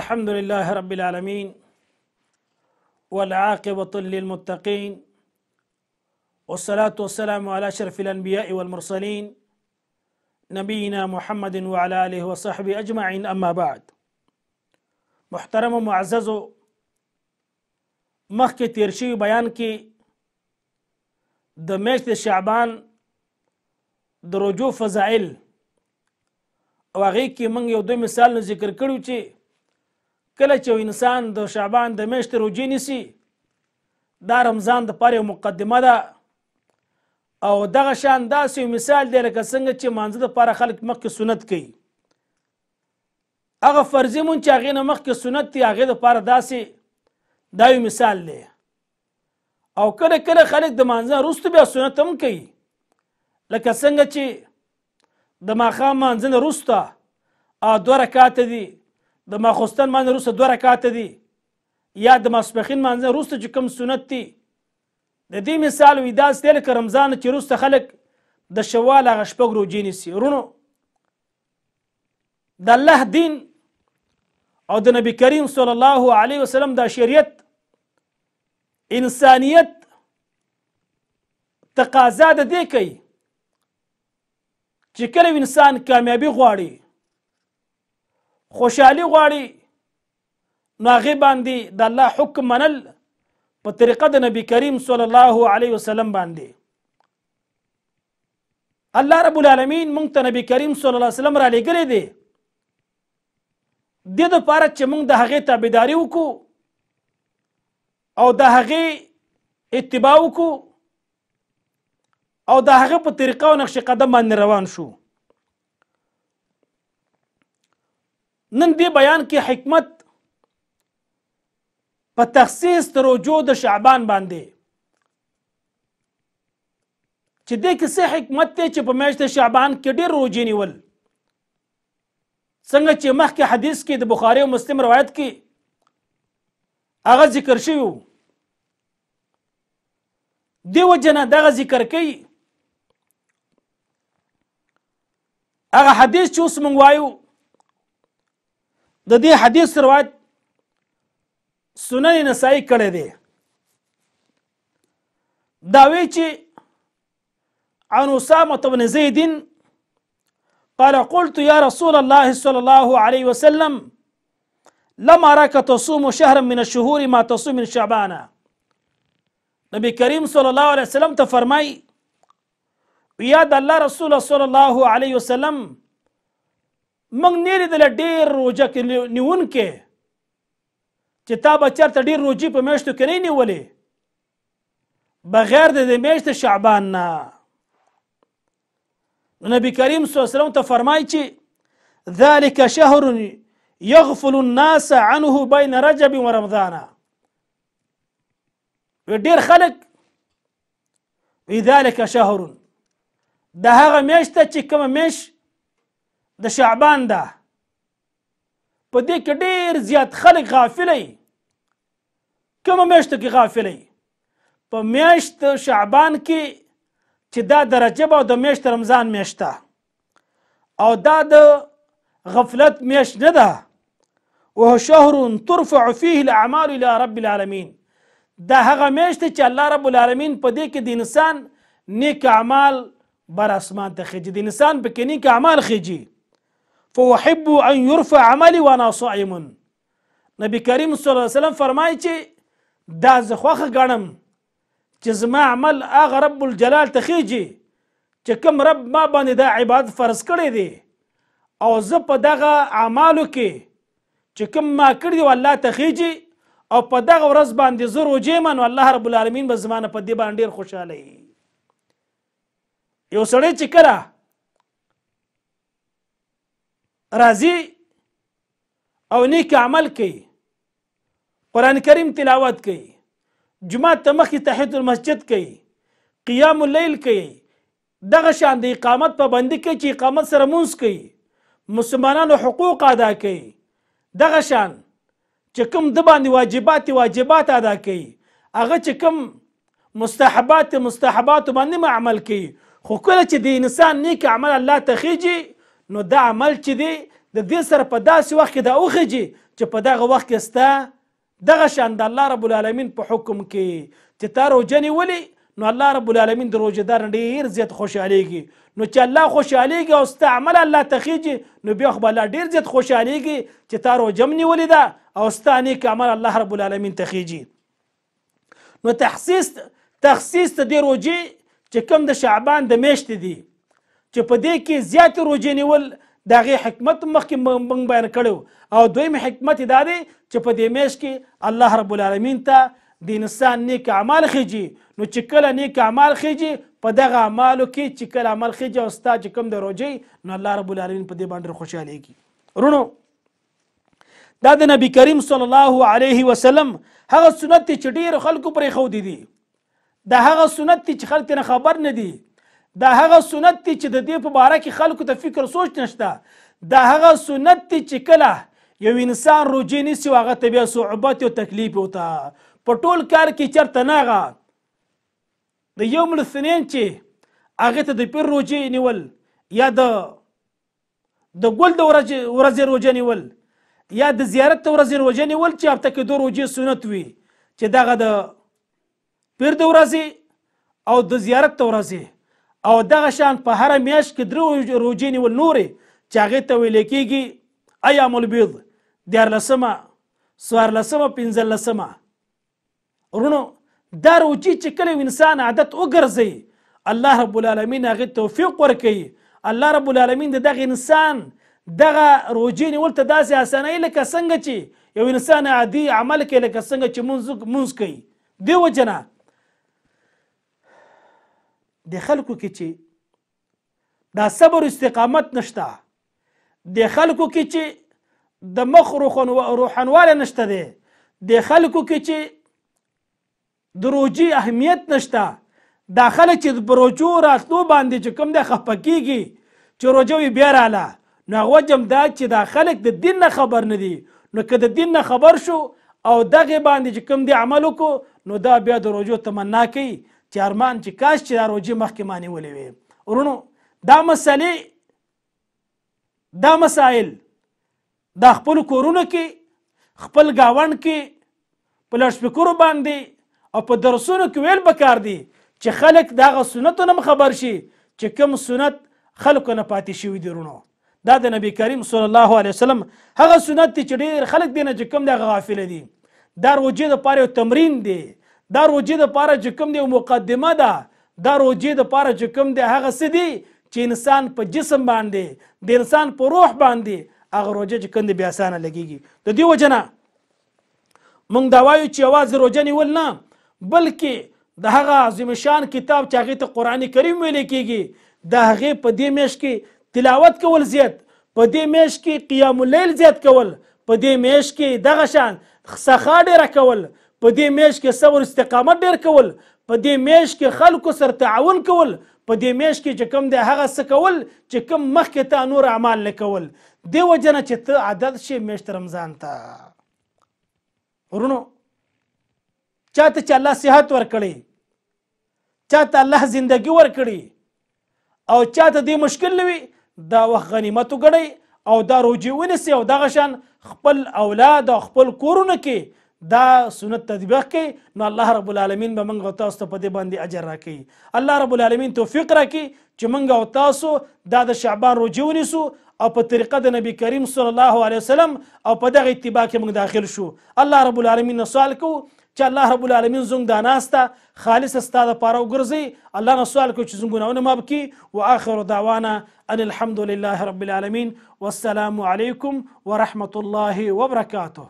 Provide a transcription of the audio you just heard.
الحمد لله رب العالمين والعاقبة للمتقين والصلاة والسلام على أشرف الأنبياء والمرسلين نبينا محمد وعلى آله وصحبه أجمعين أما بعد محترم و معززو ترشي بيانك شوي الشعبان درجو فزائل وغيكي من يودو مثال رجوع فضائل کله چې انسان د شعبان د میاشتې روجې نیسي دا رمضان د پاره مقدمه ده او دغه شان داسې یو مثال دی لکه څنګه چې مانځه دپاره خلک مخکې سنت کوي هغه فرضي مونځ چې هغې نه مخکې سنت دی هغې دپاره داسې دا یو مثال دی او کله کله خلک د مانځه وروسته بیا سنت هم کوي لکه څنګه چې د ماښام مانځه نه وروسته دوه رکاته دي د ماخوستن باندې وروسته دوه رکعاته دي یا د ماسپخین باندې وروسته چې کوم سنت دي د دې مثال وي داسې دی لکه رمضان چې وروسته خلک د شوال هغه شپږ روجې نیسي ورونو د الله دین او د نبی کریم صلی الله علیه وسلم دا شریعت انسانیت تقاضا د دې کوي چې کله انسان کامیابی غواړي خوشحالي غواړي نو هغې باندې د الله حکم منل په طریقه د نبی کریم صلی الله علیه وسلم باندې الله رب العالمین مونږ ته نبی کریم صلی الله علیه وسلم را لېږلی دی د دپاره چې مونږ د هغې تابعداري وکړو او د هغې اتباع وکړو او د هغه په طریقه او نقش قدم باندې روان شو نن دی بیان کې حکمت په تخصیص تروجو د شعبان باندې چې دې کې څه حکمت دی چې په میاشت شعبان کې ډېر روجې نیول څنګه چې مخکې حدیث کې د بخاري او مسلم روایت کې هغه ذکر شوی و دیو جنا دغه ذکر کوي هغه حدیث چې اوس مونږ وایو د دې حدیث روایت سنن نسائی کړی دی دا وی چې عن اسامه بن زید قال قلت يا رسول الله صلى الله عليه وسلم لم أراك تصوم شهرا من الشهور ما تصوم من شعبانا نبي كريم صلى الله عليه وسلم تفرمي وياد الله رسول صلى الله عليه وسلم موږ نه لیدل ډیر روزه کې نیونکې چې تا به چرته ډیر روزي په میاشتو کې نه نیولې بغیر د دې میاشت شعبان نه نبی کریم صلی الله علیه وسلم ته فرمایي چې ذلك شهر يغفل الناس عنه بين رجب ورمضان ډیر خلک وی ذلك شهر د هغه میاشت چې کوم میش د شعبان ده په دې کې ډېر زیات خلک غافلې کومه میاشت کې غافلې په میاشت شعبان کې چې دا د رجب او د میاشت رمضان میاشته او دا د غفلت میاشت نه ده وهو شهر ترفع فيه الاعمال الى رب العالمين دا هغه میاشت چې الله رب العالمین په دې کې د انسان نیک اعمال بر اسمان ته خېږي د انسان په کې نیک اعمال خېږي فوحب ان یرفع عملی وانا صائم نبی کریم صلی الله علیه وسلم فرمایي چې دا زه خوښه ګڼم چې زما عمل هغه رب الجلال ته خیږي چې کوم رب ما باندې دا عبادت فرض کړی دی او زه په دغه اعمالو کې چې کوم ما کړی دی الله ته خیږي او په دغه ورځ باندې زه روجې منو الله رب العالمین به زما نه په دې باندې ډېر خوشحاله یي یو سړی چې کله راځي او نیک عمل کوي قران کریم تلاوت کوي جمعه ته مخې تحیت المسجد کوي قیام الليل کوي دغه شان د اقامت په بندي کې چې اقامت سره مونږ کوي مسلمانانو حقوق ادا کوي دغه شان چې کوم د باندې واجبات واجبات ادا کوي هغه چې کوم مستحبات مستحبات باندې عمل کوي خو کله چې د انسان نیک عمل الله تخیجي نو دا عمل چې دی د دې سره په داسې وخت کې دا وخیږي چې په دغه وخت کې ستا دغه شان د الله رب العالمین په حکم کې چې تا روجنې ولې نو الله رب العالمین د روجدار ډیر زیات خوشحاليږي نو چې الله خوشحاليږي او ست عمل الله تخیږي نو بیا خو الله ډیر زیات خوشحاليږي چې تا روجم نیولې ده او ست نیک عمل الله رب العالمین تخیږي نو تخصیص تخصیص ته دی روجي چې کم د شعبان د میاشتې دی چې په دې کې زیات روجې نیول د هغې حکمت مخکې موږ بیان کړی او دویم حکمت دا دی چې په دې میاشت کې الله رب العالمین ته د انسان نیک اعمال خیجي نو چې کله نیک اعمال خیجي په دغه اعمالو کې چې کله عمل خیجي او ستا چې کوم د روجې نو الله رب العالمین په دې باندې خوشحالېږي رونو دا د نبی کریم صلی الله علیه وسلم هغه سنت چې ډېرو خلکو پرې ښودي دي د هغه سنت چې خلک نه خبر نه دي دا هغه سنت دی چې د دې په باره کې خلکو ته فکر سوچ نشته دا هغه سنت دی چې کله یو انسان روجې نیسي هغه ته بیا صعوبات او تکلیف وته په ټول کار کې چرته ناغه د یوم الاثنین چې هغه ته د پیر روجې نیول یا د د ګل د ورځې ورځې روجې نیول یا د زیارت ته ورځې روجې نیول چې هفته کې دوه روجې سنت وي چې دغه د پیر د ورځې او د زیارت ته ورځې او دغه شان په هر میاش کې درو روجې نیول نورې چې هغې ته ویل کېږي ایام البیض دیارلسمه څوارلسمه پنځلسمه ورونو دا روجې چې کله انسان عادت وګرځي الله رب العالمین هغې توفیق ورکوي الله رب العالمین د دغه انسان دغه روجې نیول ته داسې اسانوي لکه څنګه چې یو انسان عادي عمل کوي لکه څنګه چې مونځ کوي دی وجنه د خلکو کې چې دا صبر استقامت نشته د خلکو کې چې د مخ روحن روحنواله نشته دی د خلکو کې چې دروجي اهمیت نشته دا خلک چې بروجو راتلو باندې چې کوم د خپکیږي چې روجوي بیا رااله نو وجم دا چې دا خلک د دین نه خبر نه دي نو که د دین نه خبر شو او دغه باندې چې کوم دی عمل وکړو نو دا بیا د روجو تمنا کوي چې ارمان چې کاش چې دا روجې مخکې ما نیولې وې ورونو دا مسلې دا مسائل دا خپل کورونه کې خپل گاوند کې په لشفکرو باندې او په درسونو کې ویل پکار دي چې خلک دغه سنتونه خبر شي چې کوم سنت خلکو نه پاتې شوی دي رونو دا د نبی کریم صلی الله علیه وسلم هغه سنت چې ډیر خلک دینه چې کوم دغه غافل دي دا روجې د پاره تمرین دی دا روجې د پاره چې کوم دی مقدمه ده دا روجې د پاره چې کوم دی هغه څه دی چې انسان په جسم باندې د انسان په روح باندې هغه روجه چې کوم دی بیا اسانه لګیږي د دې وجنه مونږ دا وایو چې اواز روجه نیول نه بلکې د هغه عظیم شان کتاب چې هغه ته قران کریم ویل کیږي د هغه په دې مش کې تلاوت کول زیات په دې مش کې قیام الليل زیات کول په دې مش کې دغه شان سخا ډیره کول په دې میش کې صبر استقامت ډیر کول په دې میش کې خلکو سره تعاون کول په دې میش کې چې کم دی هغه څه کول چې کم مخکې تا نور اعمال نه کول دې وجه نه چې ته عادت شي میاشت رمضان ته ورونو چاته چې الله صحت ورکړي چاته الله زندگی ورکړي او چاته دې مشکل لوي دا وخت غنیمت وګڼئ او دا روجي ونیسي او دغه شان خپل اولاد او خپل کورونه کې دا سنت تطبیق کړي نو الله رب العالمین به موږ او تاسو ته په دې باندې اجر راکړي الله رب العالمین توفیق راکړي چې موږ او تاسو دا د شعبان روجه ونیسو او په طریقه د نبی کریم صلی الله علیه وسلم او په دغه اتباع کې موږ داخل شو الله رب العالمین سوال کو چې الله رب العالمین زنګ دا ناسته خالص ستا د پاره وګرځي الله نه سوال کو چې زنګ ګناونه ماب کی واخر دعوانا ان الحمد لله رب العالمین والسلام علیکم ورحمۃ الله وبرکاتہ